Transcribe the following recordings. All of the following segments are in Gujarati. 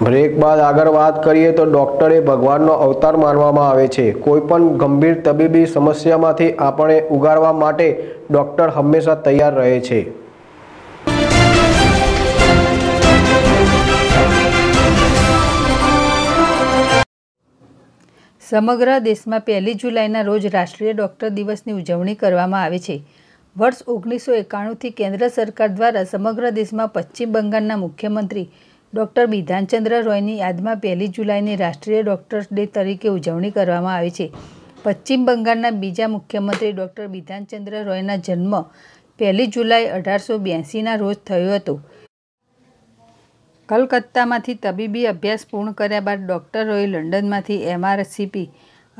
બ્રેક બાદ આગળ વાત કરીએ તો ડૉક્ટરે ભગવાનનો અવતાર માનવામાં આવે છે કોઈપણ ગંભીર તબીબી સમસ્યામાંથી આપણે ઉગારવા માટે ડૉક્ટર હંમેશા તૈયાર રહે છે સમગ્ર દેશમાં પહેલી જુલાઈના રોજ રાષ્ટ્રીય ડૉક્ટર દિવસની ઉજવણી કરવામાં આવે છે વર્ષ ઓગણીસો એકાણુંથી કેન્દ્ર સરકાર દ્વારા સમગ્ર દેશમાં પશ્ચિમ બંગાળના મુખ્યમંત્રી ડૉક્ટર બિધાનચંદ્ર રોયની યાદમાં પહેલી જુલાઈની રાષ્ટ્રીય ડૉક્ટર્સ ડે તરીકે ઉજવણી કરવામાં આવે છે પશ્ચિમ બંગાળના બીજા મુખ્યમંત્રી ડૉક્ટર બિધાનચંદ્ર રોયના જન્મ પહેલી જુલાઈ અઢારસો બ્યાસીના રોજ થયો હતો કલકત્તામાંથી તબીબી અભ્યાસ પૂર્ણ કર્યા બાદ ડૉક્ટર રોય લંડનમાંથી એમઆરસીપી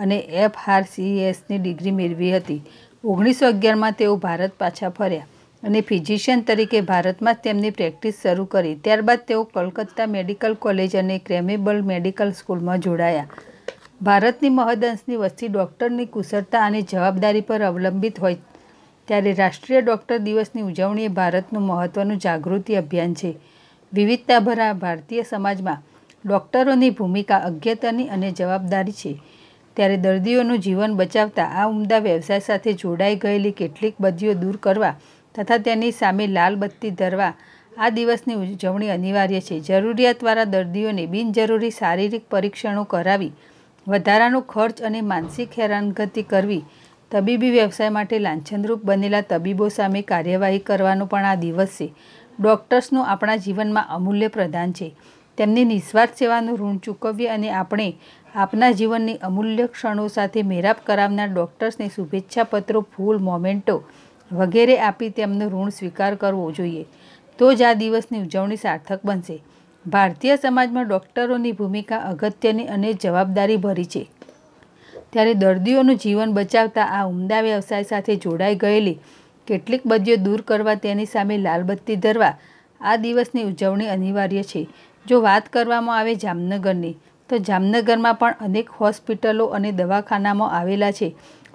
અને એફઆરસીએસની ડિગ્રી મેળવી હતી ઓગણીસો અગિયારમાં તેઓ ભારત પાછા ફર્યા અને ફિઝિશિયન તરીકે ભારતમાં તેમની પ્રેક્ટિસ શરૂ કરી ત્યારબાદ તેઓ કોલકાતા મેડિકલ કોલેજ અને ક્રેમેબલ મેડિકલ સ્કૂલમાં જોડાયા ભારતની મહદઅંશની વસ્તી ડૉક્ટરની કુશળતા અને જવાબદારી પર અવલંબિત હોય ત્યારે રાષ્ટ્રીય ડૉક્ટર દિવસની ઉજવણી એ ભારતનું મહત્ત્વનું જાગૃતિ અભિયાન છે વિવિધતાભરા ભારતીય સમાજમાં ડૉક્ટરોની ભૂમિકા અગત્યની અને જવાબદારી છે ત્યારે દર્દીઓનું જીવન બચાવતા આ ઉમદા વ્યવસાય સાથે જોડાઈ ગયેલી કેટલીક બદીઓ દૂર કરવા તથા તેની સામે લાલ બત્તી ધરવા આ દિવસની ઉજવણી અનિવાર્ય છે જરૂરિયાતવાળા દર્દીઓને બિનજરૂરી શારીરિક પરીક્ષણો કરાવી વધારાનો ખર્ચ અને માનસિક હેરાનગતિ કરવી તબીબી વ્યવસાય માટે લાંછનરૂપ બનેલા તબીબો સામે કાર્યવાહી કરવાનો પણ આ દિવસ છે ડૉક્ટર્સનું આપણા જીવનમાં અમૂલ્ય પ્રધાન છે તેમની નિસ્વાર્થ સેવાનું ઋણ ચૂકવીએ અને આપણે આપના જીવનની અમૂલ્ય ક્ષણો સાથે મેરાપ કરાવનાર ડૉક્ટર્સને શુભેચ્છાપત્રો ફૂલ મોમેન્ટો વગેરે આપી તેમનો ઋણ સ્વીકાર કરવો જોઈએ તો જ આ દિવસની ઉજવણી સાર્થક બનશે ભારતીય સમાજમાં ડૉક્ટરોની ભૂમિકા અગત્યની અને જવાબદારી ભરી છે ત્યારે દર્દીઓનું જીવન બચાવતા આ ઉમદા વ્યવસાય સાથે જોડાઈ ગયેલી કેટલીક બદીઓ દૂર કરવા તેની સામે લાલબત્તી ધરવા આ દિવસની ઉજવણી અનિવાર્ય છે જો વાત કરવામાં આવે જામનગરની તો જામનગરમાં પણ અનેક હોસ્પિટલો અને દવાખાનામાં આવેલા છે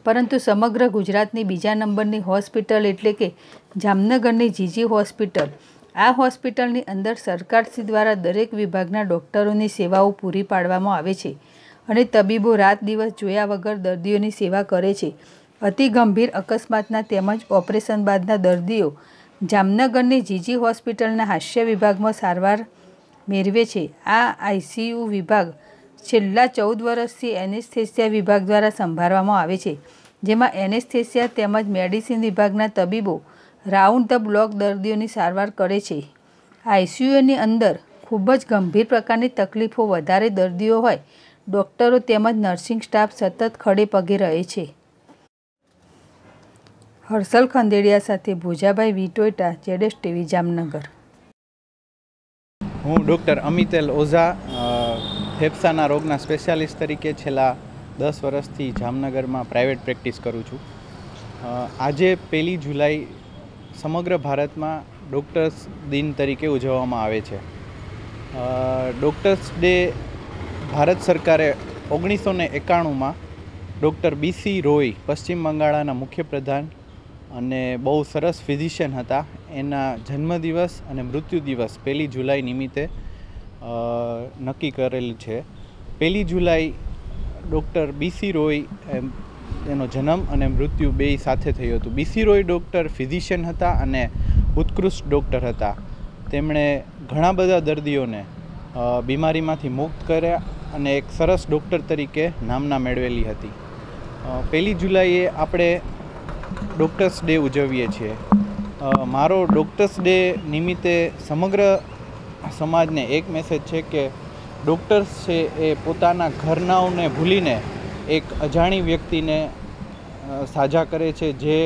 પરંતુ સમગ્ર ગુજરાતની બીજા નંબરની હોસ્પિટલ એટલે કે જામનગરની જીજી હોસ્પિટલ આ હોસ્પિટલની અંદર સરકારશ્રી દ્વારા દરેક વિભાગના ડૉક્ટરોની સેવાઓ પૂરી પાડવામાં આવે છે અને તબીબો રાત દિવસ જોયા વગર દર્દીઓની સેવા કરે છે અતિ ગંભીર અકસ્માતના તેમજ ઓપરેશન બાદના દર્દીઓ જામનગરની જીજી હોસ્પિટલના હાસ્ય વિભાગમાં સારવાર મેળવે છે આ આઈસીયુ વિભાગ છેલ્લા ચૌદ વર્ષથી એનેસ્થેસિયા વિભાગ દ્વારા સંભાળવામાં આવે છે જેમાં એનેસ્થેસિયા તેમજ મેડિસિન વિભાગના તબીબો રાઉન્ડ ધ બ્લોક દર્દીઓની સારવાર કરે છે આઈસીયુની અંદર ખૂબ જ ગંભીર પ્રકારની તકલીફો વધારે દર્દીઓ હોય ડૉક્ટરો તેમજ નર્સિંગ સ્ટાફ સતત ખડે પગે રહે છે હર્ષલ ખંદેડિયા સાથે ભુજાભાઈ વિટોયટા જેડેશ ટીવી જામનગર હું ડૉક્ટર અમિતેલ ઓઝા ફેફસાના રોગના સ્પેશિયાલિસ્ટ તરીકે છેલ્લા દસ વર્ષથી જામનગરમાં પ્રાઇવેટ પ્રેક્ટિસ કરું છું આજે પહેલી જુલાઈ સમગ્ર ભારતમાં ડૉક્ટર્સ દિન તરીકે ઉજવવામાં આવે છે ડૉક્ટર્સ ડે ભારત સરકારે ઓગણીસો ને એકાણુંમાં ડૉક્ટર બીસી રોય પશ્ચિમ બંગાળના મુખ્યપ્રધાન અને બહુ સરસ ફિઝિશિયન હતા એના જન્મદિવસ અને મૃત્યુ દિવસ પહેલી જુલાઈ નિમિત્તે નક્કી કરેલ છે પહેલી જુલાઈ ડૉક્ટર બીસી રોય એમ એનો જન્મ અને મૃત્યુ બે સાથે થયું હતું બીસી રોય ડૉક્ટર ફિઝિશિયન હતા અને ઉત્કૃષ્ટ ડૉક્ટર હતા તેમણે ઘણા બધા દર્દીઓને બીમારીમાંથી મુક્ત કર્યા અને એક સરસ ડૉક્ટર તરીકે નામના મેળવેલી હતી પહેલી જુલાઈએ આપણે ડૉક્ટર્સ ડે ઉજવીએ છીએ મારો ડૉક્ટર્સ ડે નિમિત્તે સમગ્ર સમાજને એક મેસેજ છે કે ડૉક્ટર્સ છે એ પોતાના ઘરનાઓને ભૂલીને એક અજાણી વ્યક્તિને સાજા કરે છે જે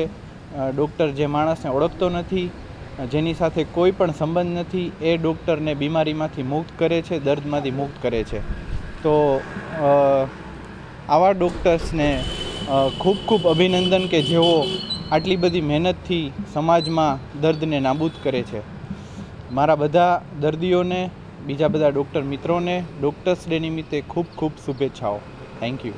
ડૉક્ટર જે માણસને ઓળખતો નથી જેની સાથે કોઈ પણ સંબંધ નથી એ ડૉક્ટરને બીમારીમાંથી મુક્ત કરે છે દર્દમાંથી મુક્ત કરે છે તો આવા ડૉક્ટર્સને ખૂબ ખૂબ અભિનંદન કે જેઓ આટલી બધી મહેનતથી સમાજમાં દર્દને નાબૂદ કરે છે મારા બધા દર્દીઓને બીજા બધા ડૉક્ટર મિત્રોને ડૉક્ટર્સ ડે નિમિત્તે ખૂબ ખૂબ શુભેચ્છાઓ થેન્ક યુ